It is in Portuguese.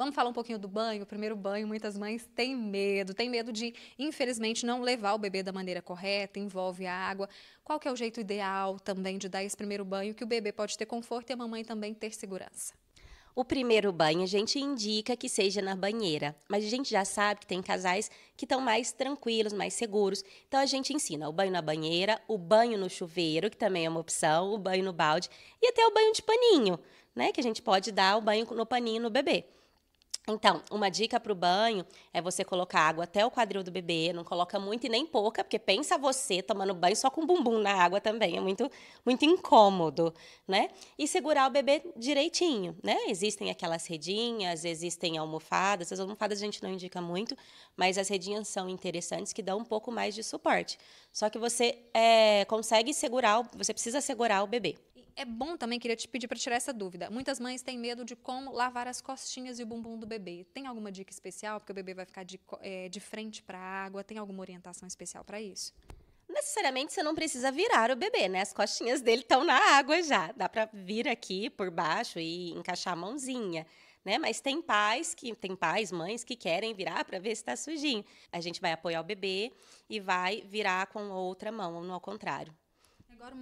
Vamos falar um pouquinho do banho. O primeiro banho, muitas mães têm medo, têm medo de, infelizmente, não levar o bebê da maneira correta, envolve a água. Qual que é o jeito ideal também de dar esse primeiro banho que o bebê pode ter conforto e a mamãe também ter segurança? O primeiro banho a gente indica que seja na banheira, mas a gente já sabe que tem casais que estão mais tranquilos, mais seguros. Então a gente ensina o banho na banheira, o banho no chuveiro, que também é uma opção, o banho no balde e até o banho de paninho, né? Que a gente pode dar o banho no paninho no bebê. Então, uma dica para o banho é você colocar água até o quadril do bebê, não coloca muito e nem pouca, porque pensa você tomando banho só com o bumbum na água também, é muito muito incômodo, né? E segurar o bebê direitinho, né? Existem aquelas redinhas, existem almofadas, as almofadas a gente não indica muito, mas as redinhas são interessantes que dão um pouco mais de suporte. Só que você é, consegue segurar, você precisa segurar o bebê. É bom também, queria te pedir para tirar essa dúvida. Muitas mães têm medo de como lavar as costinhas e o bumbum do bebê. Tem alguma dica especial? Porque o bebê vai ficar de, é, de frente para a água. Tem alguma orientação especial para isso? necessariamente você não precisa virar o bebê, né? As costinhas dele estão na água já. Dá para vir aqui por baixo e encaixar a mãozinha, né? Mas tem pais que tem pais, mães que querem virar para ver se está sujinho. A gente vai apoiar o bebê e vai virar com outra mão, ou no ao contrário. Agora uma